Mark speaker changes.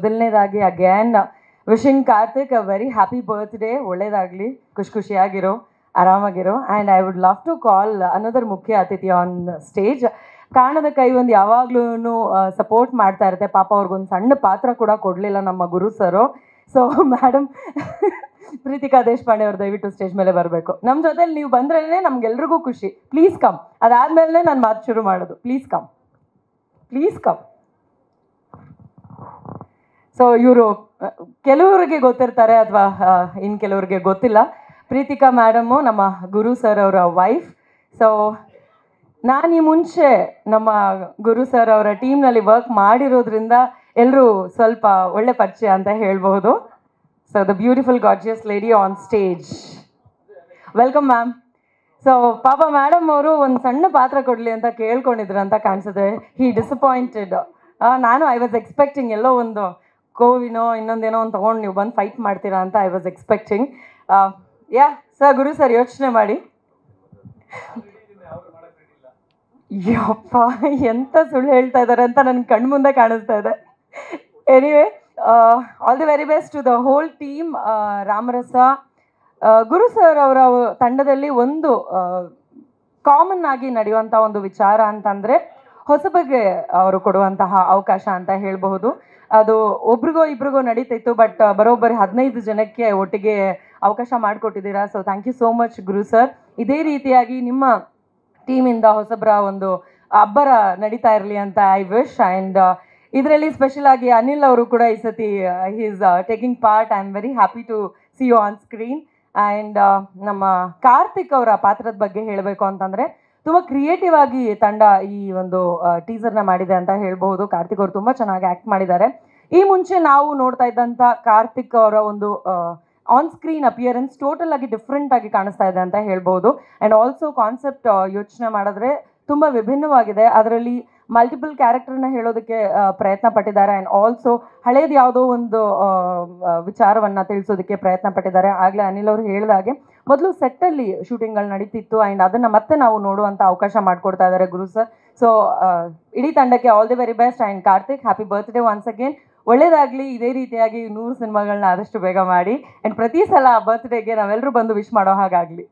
Speaker 1: ಮೊದಲನೇದಾಗಿ again wishing Karthik a very happy birthday ಒಳ್ಳೇದಾಗಲಿ ಖುಷಿ ಖುಷಿಯಾಗಿರೋ ಆರಾಮಾಗಿರೋ and I would love to call another ಮುಖ್ಯ ಅತಿಥಿ ಆನ್ ಸ್ಟೇಜ್ ಕಾಣದ ಕೈ ಒಂದು ಯಾವಾಗ್ಲೂ ಸಪೋರ್ಟ್ ಮಾಡ್ತಾ ಇರುತ್ತೆ ಪಾಪ ಅವ್ರಿಗೊಂದು ಸಣ್ಣ ಪಾತ್ರ ಕೂಡ ಕೊಡಲಿಲ್ಲ ನಮ್ಮ Guru sir so madam Preethika Deshpande ಅವ್ರು ದಯವಿಟ್ಟು ಸ್ಟೇಜ್ ಮೇಲೆ ಬರಬೇಕು ನಮ್ಮ ಜೊತೆಲಿ ನೀವು ಬಂದ್ರೇ ನಮ್ಗೆಲ್ರಿಗೂ ಖುಷಿ ಪ್ಲೀಸ್ ಕಮ್ ಅದಾದಮೇಲೆ ನಾನು ಮಾತು ಶುರು ಮಾಡೋದು please come please come so ಇವರು ಕೆಲವರಿಗೆ ಗೊತ್ತಿರ್ತಾರೆ ಅಥವಾ ಇನ್ನು ಕೆಲವರಿಗೆ ಗೊತ್ತಿಲ್ಲ ಪ್ರೀತಿಕಾ ಮ್ಯಾಡಮು ನಮ್ಮ ಗುರು ಸರ್ ಅವರ ವೈಫ್ ಸೊ ನಾನು ಈ ಮುಂಚೆ ನಮ್ಮ ಗುರು ಸರ್ ಅವರ ಟೀಮ್ನಲ್ಲಿ ವರ್ಕ್ ಮಾಡಿರೋದ್ರಿಂದ ಎಲ್ಲರೂ ಸ್ವಲ್ಪ ಒಳ್ಳೆ ಪರಿಚಯ ಅಂತ ಹೇಳಬಹುದು so the beautiful gorgeous lady on stage welcome ma'am so ಪಾಪ ಮ್ಯಾಡಮ್ ಅವರು ಒಂದು ಸಣ್ಣ ಪಾತ್ರ ಕೊಡಲಿ ಅಂತ ಕೇಳ್ಕೊಂಡಿದ್ರು ಅಂತ ಕಾಣಿಸುತ್ತೆ ಹಿ ಡಿಸಪಾಯಿಂಟೆಡ್ ನಾನು ಐ ವಾಸ್ ಎಕ್ಸ್ಪೆಕ್ಟಿಂಗ್ ಎಲ್ಲೋ ಒಂದು ಕೋವಿನೋ ಇನ್ನೊಂದೇನೋ ಒಂದು ತೊಗೊಂಡು ನೀವು ಬಂದು ಫೈಟ್ ಮಾಡ್ತೀರಾ ಅಂತ I was expecting yeah sir Guru sir ಯೋಚನೆ ಮಾಡಿ ಯಪ್ಪ ಎಂಥ ಸುಳ್ಳು ಹೇಳ್ತಾ ಇದ್ದಾರೆ ಅಂತ ನನ್ನ ಕಣ್ಣು ಮುಂದೆ ಕಾಣಿಸ್ತಾ ಇದೆ anyway all the very best to the whole team Ramarasa Guru sir ಅವರ ತಂಡದಲ್ಲಿ ಒಂದು ಕಾಮನ್ ಆಗಿ ನಡೆಯುವಂಥ ಒಂದು ವಿಚಾರ ಅಂತಂದರೆ ಹೊಸಬಗೆ ಅವರು ಕೊಡುವಂತಹ ಅವಕಾಶ ಅಂತ ಹೇಳಬಹುದು ಅದು ಒಬ್ರಿಗೋ ಇಬ್ರಿಗೋ ನಡೀತಿತ್ತು ಬಟ್ ಬರೋಬ್ಬರಿ ಹದಿನೈದು ಜನಕ್ಕೆ ಒಟ್ಟಿಗೆ ಅವಕಾಶ ಮಾಡಿಕೊಟ್ಟಿದ್ದೀರಾ so thank you so much Guru sir ಇದೇ ರೀತಿಯಾಗಿ ನಿಮ್ಮ ಟೀಮಿಂದ ಹೊಸಬರ ಒಂದು ಅಬ್ಬರ ನಡೀತಾ ಇರಲಿ ಅಂತ ಐ ವಿಶ್ ಆ್ಯಂಡ್ ಇದರಲ್ಲಿ ಸ್ಪೆಷಲ್ ಆಗಿ ಅನಿಲ್ ಅವರು ಕೂಡ ಈ ಸತಿ is taking part I am very happy to see you on screen and ನಮ್ಮ ಕಾರ್ತಿಕ್ ಅವರ ಪಾತ್ರದ ಬಗ್ಗೆ ಹೇಳಬೇಕು ಅಂತಂದರೆ ತುಂಬ ಕ್ರಿಯೇಟಿವ್ ಆಗಿ ತಂಡ ಈ ಒಂದು ಟೀಸರ್ನ ಮಾಡಿದೆ ಅಂತ ಹೇಳ್ಬಹುದು ಕಾರ್ತಿಕ್ ಅವರು ತುಂಬ ಚೆನ್ನಾಗಿ ಆ್ಯಕ್ಟ್ ಮಾಡಿದ್ದಾರೆ ಈ ಮುಂಚೆ ನಾವು ನೋಡ್ತಾ ಇದ್ದಂಥ ಕಾರ್ತಿಕ್ ಅವರ ಒಂದು ಆನ್ ಸ್ಕ್ರೀನ್ ಅಪಿಯರೆನ್ಸ್ ಟೋಟಲ್ ಆಗಿ ಡಿಫ್ರೆಂಟ್ ಆಗಿ ಕಾಣಿಸ್ತಾ ಇದೆ ಅಂತ ಹೇಳ್ಬೋದು ಆ್ಯಂಡ್ ಆಲ್ಸೋ ಕಾನ್ಸೆಪ್ಟ್ ಯೋಚನೆ ಮಾಡಿದ್ರೆ ತುಂಬ ವಿಭಿನ್ನವಾಗಿದೆ ಅದರಲ್ಲಿ ಮಲ್ಟಿಪಲ್ ಕ್ಯಾರೆಕ್ಟರ್ನ ಹೇಳೋದಕ್ಕೆ ಪ್ರಯತ್ನ ಪಟ್ಟಿದ್ದಾರೆ ಆ್ಯಂಡ್ ಆಲ್ಸೋ ಹಳೇದು ಯಾವುದೋ ಒಂದು ವಿಚಾರವನ್ನು ತಿಳಿಸೋದಕ್ಕೆ ಪ್ರಯತ್ನ ಪಟ್ಟಿದ್ದಾರೆ ಆಗಲೇ ಅನಿಲ್ ಅವರು ಹಾಗೆ ಮೊದಲು ಸೆಟ್ಟಲ್ಲಿ ಶೂಟಿಂಗ್ಗಳು ನಡೀತಿತ್ತು ಆ್ಯಂಡ್ ಅದನ್ನು ಮತ್ತೆ ನಾವು ನೋಡುವಂಥ ಅವಕಾಶ ಮಾಡಿಕೊಡ್ತಾ ಇದ್ದಾರೆ ಗುರು ಸರ್ ಸೊ ಇಡೀ ತಂಡಕ್ಕೆ all the very best and Karthik happy birthday once again ಒಳ್ಳೇದಾಗಲಿ ಇದೇ ರೀತಿಯಾಗಿ ನೂರು ಸಿನಿಮಾಗಳನ್ನ ಆದಷ್ಟು ಬೇಗ ಮಾಡಿ ಆ್ಯಂಡ್ ಪ್ರತಿ ಸಲ ಬರ್ತ್ಡೇಗೆ ನಾವೆಲ್ಲರೂ ಬಂದು ವಿಶ್ ಮಾಡೋ ಹಾಗಾಗಲಿ